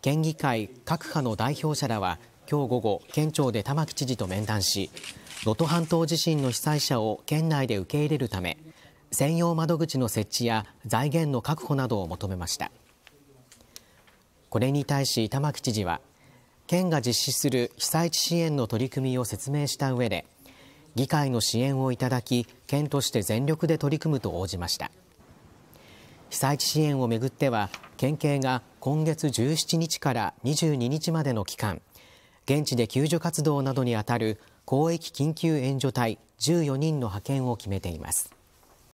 県議会各派の代表者らは今日午後、県庁で玉城知事と面談し、能登半島地震の被災者を県内で受け入れるため、専用窓口の設置や財源の確保などを求めました。これに対し玉城知事は、県が実施する被災地支援の取り組みを説明した上で、議会の支援をいただき、県として全力で取り組むと応じました。被災地支援をめぐっては県警が今月17日から22日までの期間現地で救助活動などにあたる広域緊急援助隊14人の派遣を決めています。